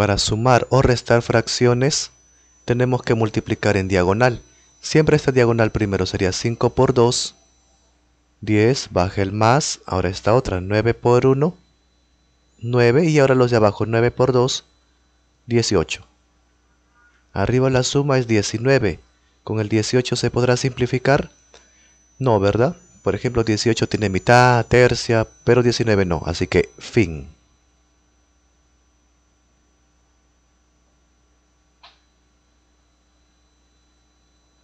Para sumar o restar fracciones tenemos que multiplicar en diagonal. Siempre esta diagonal primero sería 5 por 2, 10, baja el más, ahora esta otra, 9 por 1, 9 y ahora los de abajo, 9 por 2, 18. Arriba la suma es 19, ¿con el 18 se podrá simplificar? No, ¿verdad? Por ejemplo, 18 tiene mitad, tercia, pero 19 no, así que fin.